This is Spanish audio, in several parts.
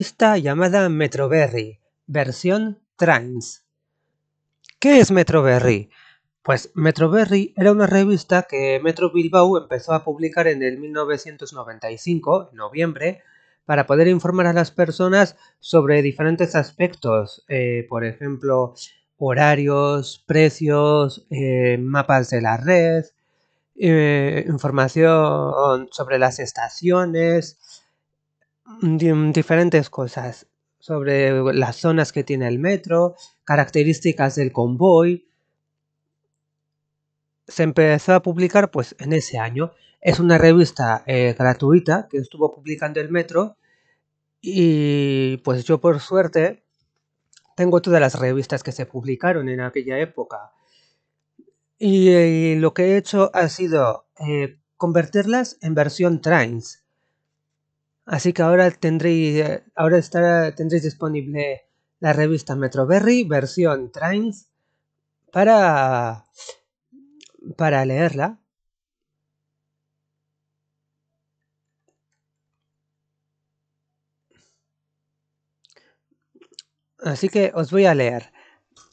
Está llamada Metroberry, versión trans. ¿Qué es Metroberry? Pues Metroberry era una revista que Metro Bilbao empezó a publicar en el 1995, en noviembre, para poder informar a las personas sobre diferentes aspectos, eh, por ejemplo, horarios, precios, eh, mapas de la red, eh, información sobre las estaciones, Mm, diferentes cosas sobre las zonas que tiene el metro, características del convoy. Se empezó a publicar pues en ese año. Es una revista eh, gratuita que estuvo publicando el metro y pues yo por suerte tengo todas las revistas que se publicaron en aquella época. Y, eh, lo que he hecho ha sido eh, convertirlas en versión Trains Así que ahora tendréis, ahora estará, tendréis disponible la revista Metroberry versión Trains para, para leerla. Así que os voy a leer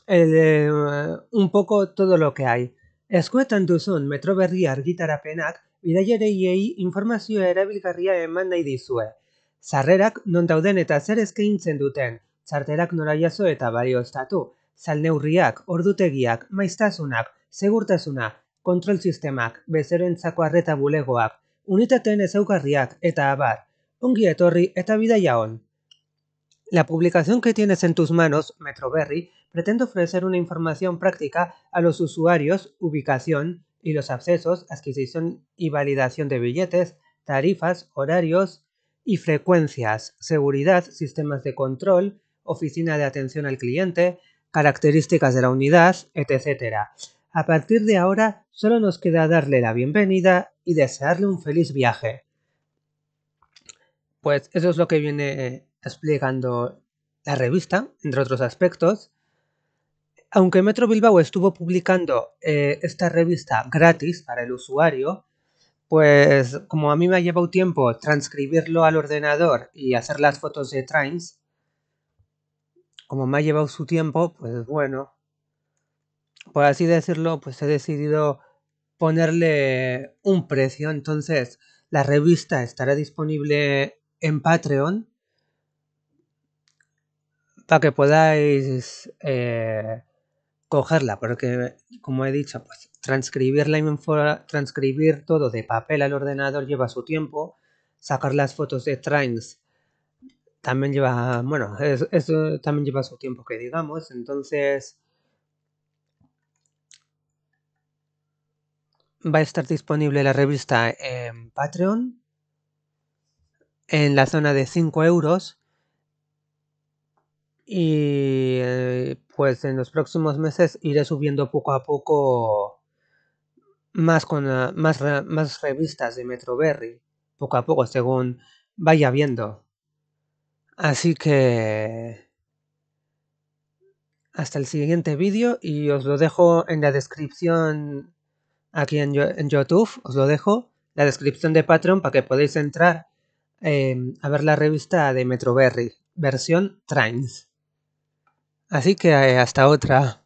eh, un poco todo lo que hay. Eskuetan duzun metroberri argitarapenak bidaiariei informazioa erabilgarria eman nahi dizue. Sarrerak non dauden eta zer eskaintzen duten, txarterak nora jaso eta bario estatu, salneurriak, ordutegiak, maiztasunak, segurtasuna, kontrol sistemak, bezerentzako arreta bulegoak, unitateen ezaugarriak eta abar. Ongi etorri eta bidaia on. La publicación que tienes en tus manos, Metroberry, pretende ofrecer una información práctica a los usuarios, ubicación, y los accesos, adquisición y validación de billetes, tarifas, horarios y frecuencias, seguridad, sistemas de control, oficina de atención al cliente, características de la unidad, etc. A partir de ahora solo nos queda darle la bienvenida y desearle un feliz viaje. Pues eso es lo que viene eh, explicando la revista, entre otros aspectos aunque Metro Bilbao estuvo publicando eh, esta revista gratis para el usuario, pues como a mí me ha llevado tiempo transcribirlo al ordenador y hacer las fotos de Trains, como me ha llevado su tiempo, pues bueno, por así decirlo, pues he decidido ponerle un precio. Entonces, la revista estará disponible en Patreon para que podáis eh, cogerla, porque como he dicho, pues transcribir, la transcribir todo de papel al ordenador lleva su tiempo, sacar las fotos de trains también lleva, bueno, eso, eso también lleva su tiempo que digamos, entonces va a estar disponible la revista en Patreon en la zona de 5 euros y eh, pues en los próximos meses iré subiendo poco a poco más, con, más, más revistas de Metroberry, poco a poco, según vaya viendo. Así que... Hasta el siguiente vídeo y os lo dejo en la descripción aquí en, YouTube, os lo dejo, la descripción de Patreon para que podáis entrar eh, a ver la revista de Metroberry, versión Trains. Así que eh, hasta otra.